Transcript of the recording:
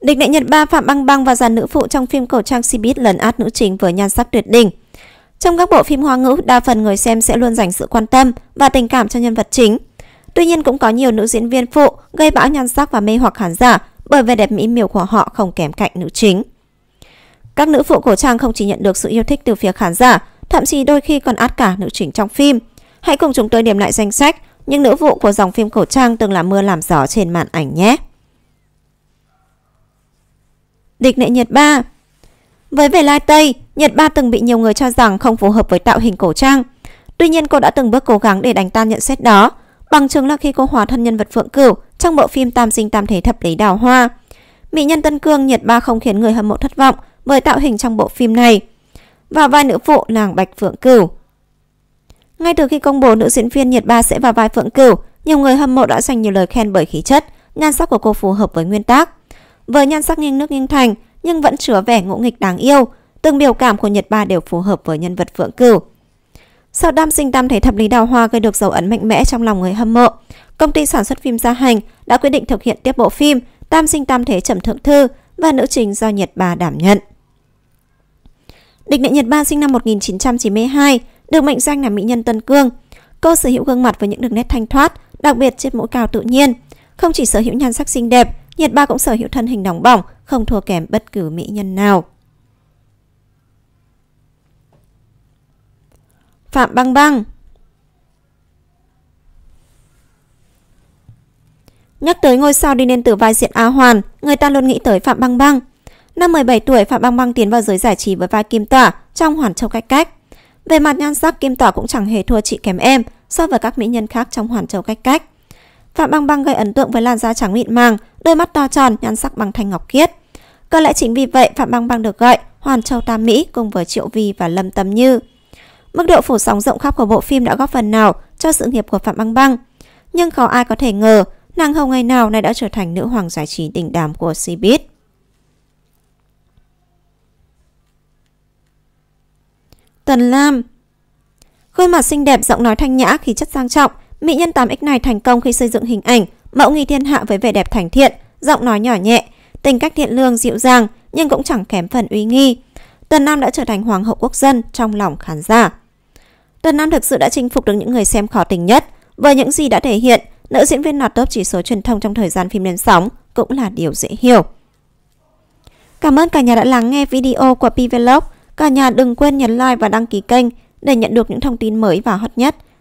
Địch đại Nhật Ba Phạm Băng Băng và dàn nữ phụ trong phim cổ trang Cbiz lần át nữ chính với nhan sắc tuyệt đỉnh. Trong các bộ phim hoa ngữ, đa phần người xem sẽ luôn dành sự quan tâm và tình cảm cho nhân vật chính. Tuy nhiên cũng có nhiều nữ diễn viên phụ gây bão nhan sắc và mê hoặc khán giả bởi vẻ đẹp mỹ miều của họ không kém cạnh nữ chính. Các nữ phụ cổ trang không chỉ nhận được sự yêu thích từ phía khán giả, thậm chí đôi khi còn át cả nữ chính trong phim. Hãy cùng chúng tôi điểm lại danh sách những nữ phụ của dòng phim cổ trang từng là mưa làm gió trên màn ảnh nhé địch lại Nhật Ba. Với vẻ lai Tây, Nhật Ba từng bị nhiều người cho rằng không phù hợp với tạo hình cổ trang. Tuy nhiên cô đã từng bước cố gắng để đánh tan nhận xét đó, bằng chứng là khi cô hóa thân nhân vật Phượng Cửu trong bộ phim Tam sinh tam thế thập lý đào hoa. Mỹ nhân Tân Cương Nhật Ba không khiến người hâm mộ thất vọng bởi tạo hình trong bộ phim này. Và vai nữ phụ nàng Bạch Phượng Cửu. Ngay từ khi công bố nữ diễn viên Nhật Ba sẽ vào vai Phượng Cửu, nhiều người hâm mộ đã dành nhiều lời khen bởi khí chất, nhan sắc của cô phù hợp với nguyên tắc vừa nhan sắc nghiêng nước nghiêng thành nhưng vẫn chứa vẻ ngỗ nghịch đáng yêu. Từng biểu cảm của Nhật Ba đều phù hợp với nhân vật Phượng Cửu. Sau Đam Sinh Tam thấy thập lý đào hoa gây được dấu ấn mạnh mẽ trong lòng người hâm mộ, công ty sản xuất phim gia hành đã quyết định thực hiện tiếp bộ phim Tam Sinh Tam Thế Trầm Thượng Thư và nữ chính do Nhật Ba đảm nhận. Địch nữ Nhật Ba sinh năm 1992, được mệnh danh là mỹ nhân Tân Cương. Cô sở hữu gương mặt với những đường nét thanh thoát, đặc biệt trên mũi cao tự nhiên, không chỉ sở hữu nhan sắc xinh đẹp Nhật ba cũng sở hữu thân hình nóng bỏng, không thua kém bất cứ mỹ nhân nào. Phạm Băng Băng Nhắc tới ngôi sao đi nên từ vai diện Á Hoàn, người ta luôn nghĩ tới Phạm Băng Băng. Năm 17 tuổi, Phạm Băng Băng tiến vào giới giải trí với vai Kim Tỏa trong Hoàn Châu Cách Cách. Về mặt nhan sắc, Kim Tỏa cũng chẳng hề thua chị kém em so với các mỹ nhân khác trong Hoàn Châu Cách Cách. Phạm Băng Băng gây ấn tượng với làn da trắng mịn màng, đôi mắt to tròn, nhan sắc bằng thanh ngọc khiết. Có lẽ chính vì vậy Phạm Băng Băng được gọi Hoàn Châu Tam Mỹ cùng với Triệu Vi và Lâm Tâm Như. Mức độ phủ sóng rộng khắp của bộ phim đã góp phần nào cho sự nghiệp của Phạm Băng Băng. Nhưng khó ai có thể ngờ, nàng hồng ngày nào nay đã trở thành nữ hoàng giải trí đỉnh đám của Cbiz. Tần Lam khuôn mặt xinh đẹp, giọng nói thanh nhã, khí chất sang trọng Mỹ nhân 8X này thành công khi xây dựng hình ảnh, mẫu nghi thiên hạ với vẻ đẹp thành thiện, giọng nói nhỏ nhẹ, tính cách thiện lương dịu dàng nhưng cũng chẳng kém phần uy nghi. Tần Nam đã trở thành hoàng hậu quốc dân trong lòng khán giả. Tần Nam thực sự đã chinh phục được những người xem khó tính nhất. Với những gì đã thể hiện, nữ diễn viên nọt top chỉ số truyền thông trong thời gian phim lên sóng cũng là điều dễ hiểu. Cảm ơn cả nhà đã lắng nghe video của p Cả nhà đừng quên nhấn like và đăng ký kênh để nhận được những thông tin mới và hot nhất.